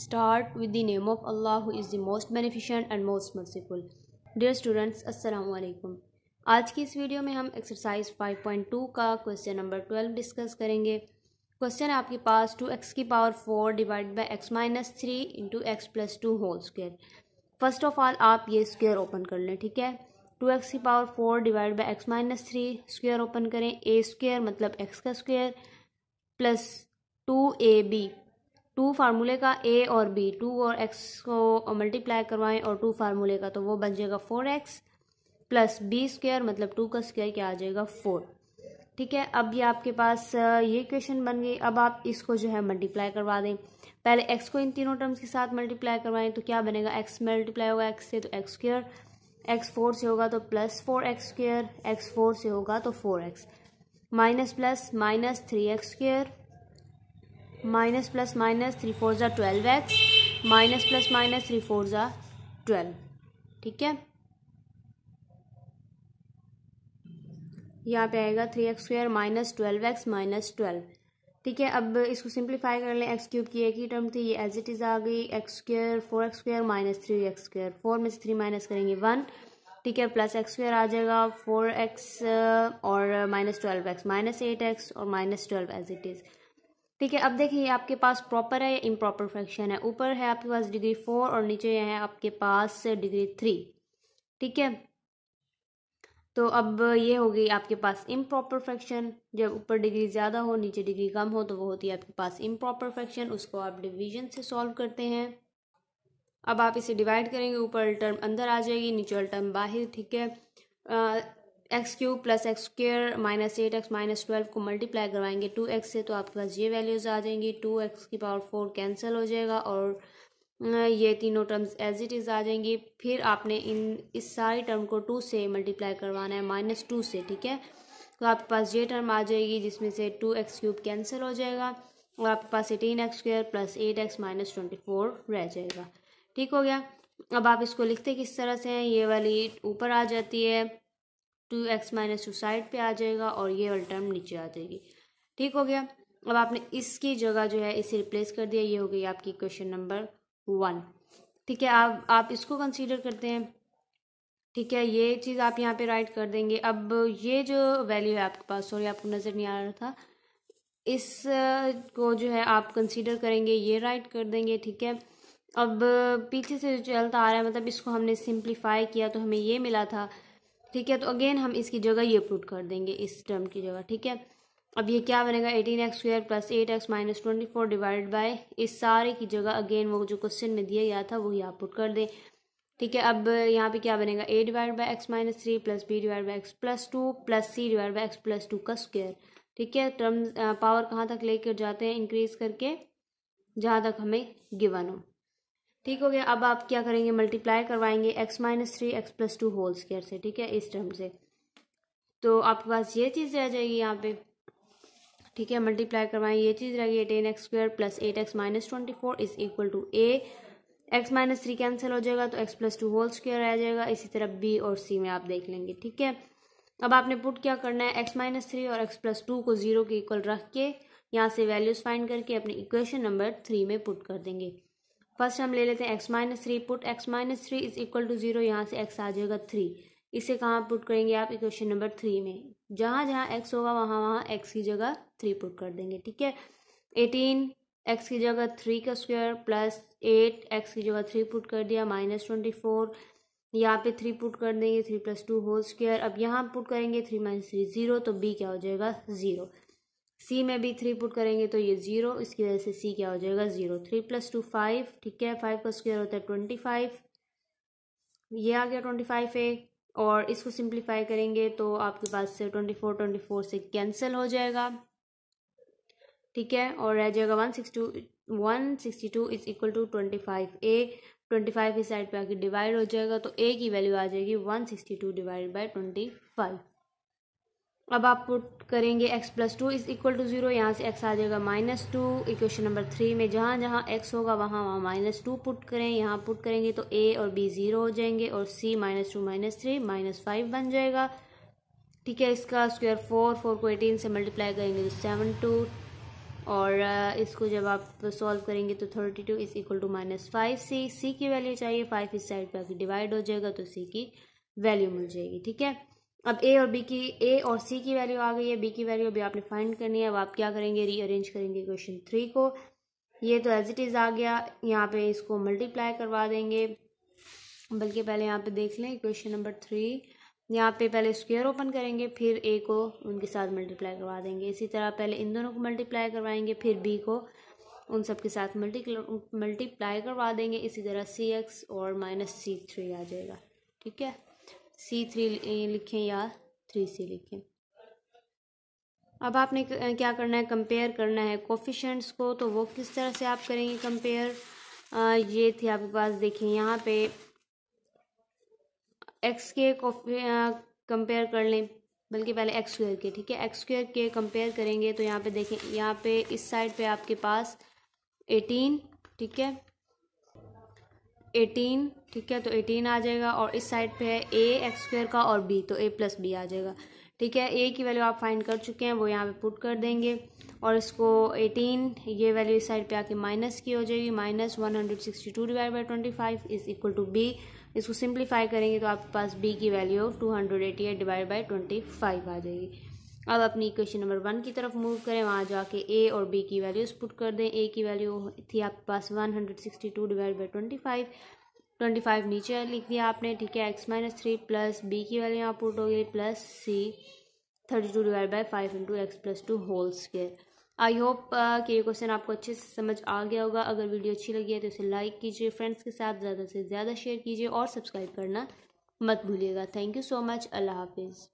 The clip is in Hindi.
Start with the name of Allah who is the most beneficent and most merciful. Dear students, Assalamualaikum. आज की इस वीडियो में हम एक्सरसाइज 5.2 का क्वेश्चन नंबर 12 डिस्कस करेंगे क्वेश्चन आपके पास 2x की power 4 divide by x minus three into x plus two whole square first of all आप ये स्क्वेयर ओपन कर लें ठीक है टू एक्स की power four divide by X minus three square open करें ए स्क्वेयर मतलब एक्स का square plus two A B two फार्मूले का ए और बी टू और एक्स को मल्टीप्लाई करवाएं और टू फार्मूले का तो वो बन जाएगा four X plus B square मतलब टू का स्क्वेयर क्या आ जाएगा फोर ठीक है अब ये आपके पास ये क्वेश्चन बन गई अब आप इसको जो है मल्टीप्लाई करवा दें पहले एक्स को इन तीनों टर्म्स के साथ मल्टीप्लाई करवाएं तो क्या बनेगा एक्स मल्टीप्लाई होगा एक्स से तो एक्स स्क्र एक्स फोर से होगा तो plus four X square X four से होगा तो four X minus plus minus three X square minus plus minus three four ज़ा twelve X minus plus minus three four ज़ा ट्वेल्व ठीक है यहाँ पे आएगा three X square minus twelve X minus twelve ठीक है अब इसको सिंप्लीफाई कर लें एक्स क्यूब की एक ही टर्म थी ये एज इट इज़ आ गई X square four X square minus three X square four में से थ्री माइनस करेंगे वन ठीक है प्लस एक्स स्क्र आ जाएगा फोर एक्स और minus twelve X minus eight X और minus twelve as it is ठीक है अब देखिए आपके पास प्रॉपर है या इम्प्रॉपर फ्रैक्शन है ऊपर है आपके पास डिग्री फोर और नीचे है आपके पास डिग्री थ्री ठीक है तो अब ये हो गई आपके पास इम्प्रॉपर फ्रैक्शन जब ऊपर डिग्री ज़्यादा हो नीचे डिग्री कम हो तो वो होती है आपके पास इम्प्रॉपर फ्रैक्शन उसको आप डिवीजन से सॉल्व करते हैं अब आप इसे डिवाइड करेंगे ऊपर टर्म अंदर आ जाएगी नीचे टर्म बाहर ठीक है X cube plus X square minus eight X minus twelve को मल्टीप्लाई करवाएंगे टू एक्स से तो आपके पास ये वैल्यूज़ आ जाएंगी टू एक्स की पावर फोर कैंसिल हो जाएगा और ये तीनों टर्म्स एज इट इज़ आ जाएंगी फिर आपने इन इस सारी टर्म को टू से मल्टीप्लाई करवाना है माइनस टू से ठीक है तो आपके पास ये टर्म आ जाएगी जिसमें से टू एक्स क्यूब कैंसिल हो जाएगा और आपके पास eighteen X square plus eight X minus twenty four रह जाएगा ठीक हो गया अब आप इसको लिखते किस तरह से हैं ये वाली ऊपर आ जाती है two X minus two side पर आ जाएगा और ये वाली टर्म नीचे आ जाएगी ठीक हो गया अब आपने इसकी जगह जो है इसे रिप्लेस कर दिया ये हो गई आपकी क्वेश्चन नंबर वन ठीक है आप आप इसको कंसीडर करते हैं ठीक है ये चीज़ आप यहाँ पे राइट कर देंगे अब ये जो वैल्यू है आपके पास सॉरी आपको नज़र नहीं आ रहा था इस को जो है आप कंसीडर करेंगे ये राइट कर देंगे ठीक है अब पीछे से जो चलता आ रहा है मतलब इसको हमने सिंप्लीफाई किया तो हमें ये मिला था ठीक है तो अगेन हम इसकी जगह ये पुट कर देंगे इस टर्म की जगह ठीक है अब ये क्या बनेगा eighteen X square plus eight X minus twenty four divide by इस सारे की जगह अगेन वो जो क्वेश्चन में दिया गया था वही आप पुट कर दें ठीक है अब यहाँ पे क्या बनेगा A divide by X minus three plus B divide by X plus two plus C divide by X plus two का स्क्वेयर ठीक है टर्म पावर uh, कहाँ तक लेकर जाते हैं इंक्रीज करके जहाँ तक हमें गिवन हो ठीक हो गया अब आप क्या करेंगे मल्टीप्लाई करवाएंगे X minus three X plus two whole square से ठीक है इस टर्म से तो आपके पास ये चीज़ रह जाएगी यहाँ पे ठीक है मल्टीप्लाई करवाएं ये चीज़ रह गई ten X square plus eight X minus twenty four is equal to A X minus three cancel हो जाएगा तो X plus two whole square रह जाएगा इसी तरह बी और सी में आप देख लेंगे ठीक है अब आपने पुट क्या करना है एक्स माइनस थ्री और एक्स प्लस टू को जीरो के इक्वल रख के यहाँ से वैल्यूज़ फाइंड करके अपने इक्वेशन नंबर थ्री में पुट कर देंगे फर्स्ट हम ले लेते हैं x minus three put x minus three is equal to zero यहाँ से एक्स आ जाएगा थ्री इसे कहाँ पुट करेंगे आप इक्वेशन नंबर थ्री में जहाँ जहाँ एक्स होगा वहाँ वहाँ एक्स की जगह थ्री पुट कर देंगे ठीक है एटीन एक्स की जगह थ्री का स्क्वायर प्लस एट एक्स की जगह थ्री पुट कर दिया माइनस ट्वेंटी फोर यहाँ पे थ्री पुट कर देंगे three plus two whole square अब यहाँ पुट करेंगे थ्री माइनस थ्री ज़ीरो तो बी क्या हो जाएगा ज़ीरो सी में भी थ्री पुट करेंगे तो ये ज़ीरो इसकी वजह से सी क्या हो जाएगा zero three plus two five ठीक है फाइव का स्क्वायर होता है ट्वेंटी फाइव ये आ गया ट्वेंटी फाइव ए और इसको सिंप्लीफाई करेंगे तो आपके पास से ट्वेंटी फोर ट्वेंटी फोर से कैंसिल हो जाएगा ठीक है और रह जाएगा one six two one sixty two is equal to twenty five ए ट्वेंटी फाइव इस साइड पर आके डिवाइड हो जाएगा तो ए की वैल्यू आ जाएगी one sixty two divide by twenty five अब आप पुट करेंगे x plus two is equal to zero यहाँ से x आ जाएगा minus two equation number three में जहाँ जहाँ x होगा वहाँ वहाँ माइनस टू पुट करें यहाँ पुट करेंगे तो a और b जीरो हो जाएंगे और c minus two minus three minus five बन जाएगा ठीक है इसका स्क्वायर फोर फोर को एटीन से मल्टीप्लाई करेंगे तो सेवन टू और uh, इसको जब आप सॉल्व करेंगे तो thirty two is equal to minus five c c की वैल्यू चाहिए फाइव इस साइड पर आके डिवाइड हो जाएगा तो सी की वैल्यू मिल जाएगी ठीक है अब ए और बी की ए और सी की वैल्यू आ गई है बी की वैल्यू अभी आपने फाइंड करनी है अब आप क्या करेंगे रीअरेंज करेंगे क्वेश्चन थ्री को ये तो एज इट इज़ आ गया यहाँ पे इसको मल्टीप्लाई करवा देंगे बल्कि पहले यहाँ पे देख लें क्वेश्चन नंबर थ्री यहाँ पे पहले स्क्वेयर ओपन करेंगे फिर ए को उनके साथ मल्टीप्लाई करवा देंगे इसी तरह पहले इन दोनों को मल्टीप्लाई करवाएंगे फिर बी को उन सब के साथ मल्टी मल्टीप्लाई करवा देंगे इसी तरह सी एक्स और माइनस सी थ्री आ जाएगा ठीक है सी थ्री लिखें या थ्री सी लिखें अब आपने क्या करना है कंपेयर करना है कोफिशेंट्स को तो वो किस तरह से आप करेंगे कंपेयर ये थे आपके पास देखें यहाँ पे एक्स के कंपेयर कर लें बल्कि पहले एक्स स्क्र के ठीक है एक्स स्क्र के कंपेयर करेंगे तो यहाँ पे देखें यहाँ पे इस साइड पे आपके पास एटीन ठीक है एटीन ठीक है तो एटीन आ जाएगा और इस साइड पे है ए एक्स स्क्वेयर का और बी तो ए प्लस बी आ जाएगा ठीक है ए की वैल्यू आप फाइंड कर चुके हैं वो यहाँ पे पुट कर देंगे और इसको 18 ये वैल्यू इस साइड पे आके माइनस की हो जाएगी minus one hundred sixty two divide by twenty five is equal to b इसको सिंप्लीफाई करेंगे तो आपके पास बी की value two hundred eighty eight divide by twenty five आ जाएगी अब अपनी इक्वेशन नंबर वन की तरफ मूव करें वहाँ जाके ए और बी की वैल्यूज पुट कर दें ए की वैल्यू थी आपके पास one hundred sixty two divide by twenty five twenty five नीचे लिख दिया आपने ठीक है x minus three plus b की वैल्यू यहाँ पुट हो गई plus c thirty two divide by five into x plus two whole square I hope कि ये क्वेश्चन आपको अच्छे से समझ आ गया होगा अगर वीडियो अच्छी लगी है तो इसे लाइक कीजिए फ्रेंड्स के साथ ज़्यादा से ज़्यादा शेयर कीजिए और सब्सक्राइब करना मत भूलिएगा थैंक यू सो मच अल्लाह हाफिज़